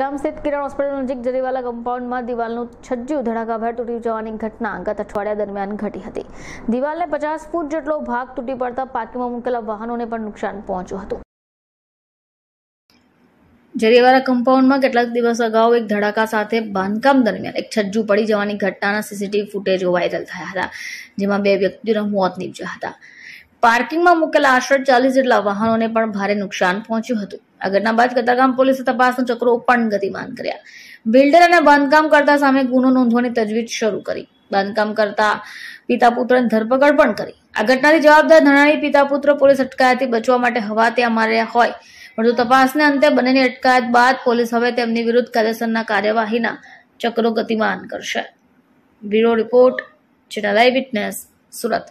ગામ સ્થિત કિરણ હોસ્પિટલ નજીક જરીવાલા કમ્પાઉન્ડમાં દિવાલનું છજ્જુ ધડાકાભેર તૂટી જવાની ઘટના ગત અઠવાડિયા દરમિયાન ઘટી હતી દિવાલને પચાસ ફૂટ જેટલો ભાગ તૂટી પડતા પાકીમાં મૂકેલા વાહનોને પણ નુકસાન પહોંચ્યું હતું જરીવાલા કમ્પાઉન્ડમાં કેટલાક દિવસ અગાઉ એક ધડાકા સાથે બાંધકામ દરમિયાન એક છજ્જુ પડી જવાની ઘટનાના સીસીટીવી ફૂટેજો વાયરલ થયા હતા જેમાં બે વ્યક્તિઓના મોત નીપજ્યા હતા પાર્કિંગમાં મૂકેલા આશરે ચાલીસ જેટલા વાહનોને પણ ભારે નુકસાન પહોંચ્યું હતું આ ઘટના બાદ કતારગામ પોલીસે તપાસનો ચક્રો પણ ગતિમાન કર્યા બિલ્ડર અને બાંધકામ કરતા સામે ગુનો નોંધવાની તજવીજ શરૂ કરી બાંધકામ કરતા પિતા પુત્રની ધરપકડ પણ કરી આ ઘટનાથી જવાબદાર ધનાણી પિતા પુત્ર પોલીસ અટકાયતથી બચવા માટે હવા ત્યાં માર્યા હોય પરંતુ તપાસને અંતે બંનેની અટકાયત બાદ પોલીસ હવે તેમની વિરુદ્ધ કાયદેસરના કાર્યવાહીના ચક્રો ગતિમાન કરશે bureau report channel eyewitness Surat